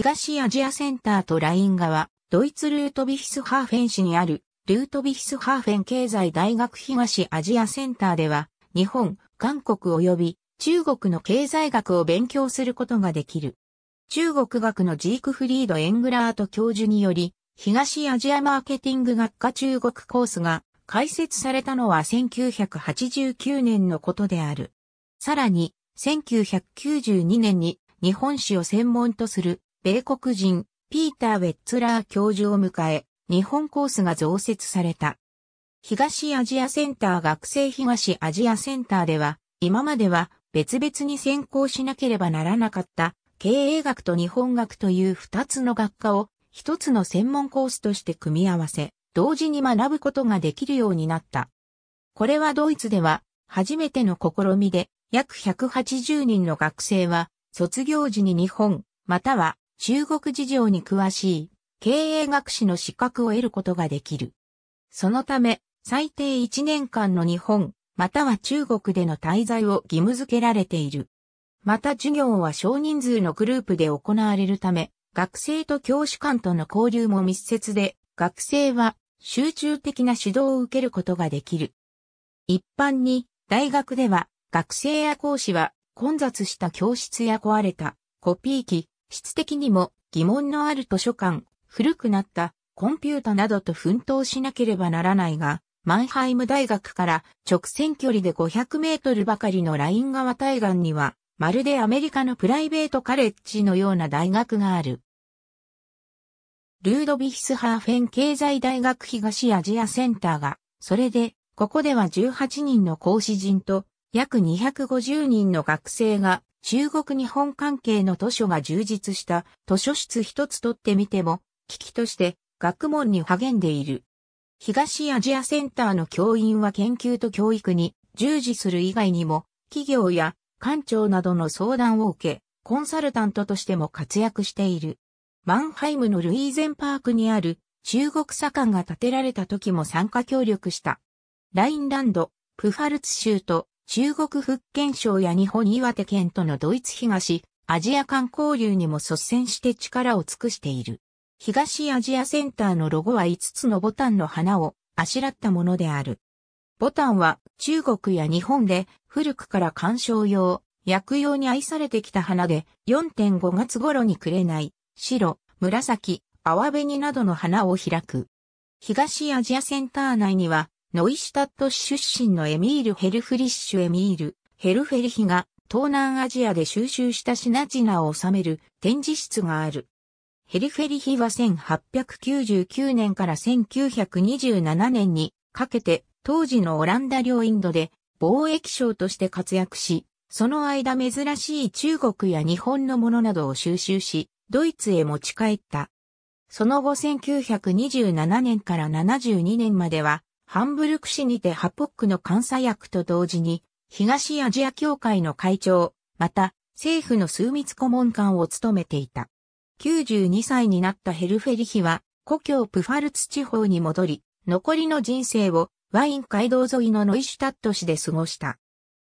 東アジアセンターとライン側、ドイツルートビヒスハーフェン市にある、ルートビヒスハーフェン経済大学東アジアセンターでは、日本、韓国及び中国の経済学を勉強することができる。中国学のジークフリード・エングラート教授により、東アジアマーケティング学科中国コースが開設されたのは1989年のことである。さらに、1992年に日本史を専門とする米国人、ピーター・ウェッツラー教授を迎え、日本コースが増設された。東アジアセンター学生東アジアセンターでは、今までは別々に専攻しなければならなかった経営学と日本学という二つの学科を一つの専門コースとして組み合わせ、同時に学ぶことができるようになった。これはドイツでは初めての試みで約180人の学生は卒業時に日本または中国事情に詳しい経営学士の資格を得ることができる。そのため、最低1年間の日本、または中国での滞在を義務付けられている。また授業は少人数のグループで行われるため、学生と教師間との交流も密接で、学生は集中的な指導を受けることができる。一般に大学では学生や講師は混雑した教室や壊れたコピー機、質的にも疑問のある図書館、古くなったコンピュータなどと奮闘しなければならないが、マンハイム大学から直線距離で500メートルばかりのライン川対岸には、まるでアメリカのプライベートカレッジのような大学がある。ルードビヒスハーフェン経済大学東アジアセンターが、それで、ここでは18人の講師陣と約250人の学生が中国日本関係の図書が充実した図書室一つとってみても、危機として学問に励んでいる。東アジアセンターの教員は研究と教育に従事する以外にも、企業や官庁などの相談を受け、コンサルタントとしても活躍している。マンハイムのルイーゼンパークにある中国左官が建てられた時も参加協力した。ラインランド、プファルツ州と中国福建省や日本岩手県とのドイツ東、アジア間交流にも率先して力を尽くしている。東アジアセンターのロゴは5つのボタンの花をあしらったものである。ボタンは中国や日本で古くから観賞用、薬用に愛されてきた花で4.5月頃に紅、白、紫、泡紅などの花を開く。東アジアセンター内にはノイシュタット市出身のエミール・ヘルフリッシュ・エミール・ヘルフェリヒが東南アジアで収集した品々を収める展示室がある。ヘルフェリヒは1899年から1927年にかけて当時のオランダ領インドで貿易商として活躍し、その間珍しい中国や日本のものなどを収集し、ドイツへ持ち帰った。その後1927年から72年まではハンブルク市にてハポックの監査役と同時に、東アジア協会の会長、また、政府の枢密顧問官を務めていた。92歳になったヘルフェリヒは、故郷プファルツ地方に戻り、残りの人生をワイン街道沿いのノイシュタット市で過ごした。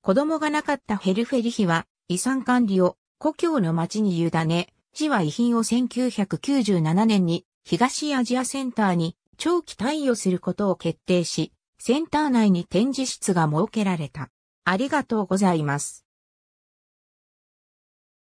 子供がなかったヘルフェリヒは、遺産管理を故郷の町に委ね、市は遺品を1997年に東アジアセンターに長期貸与することを決定し、センター内に展示室が設けられた。ありがとうございます。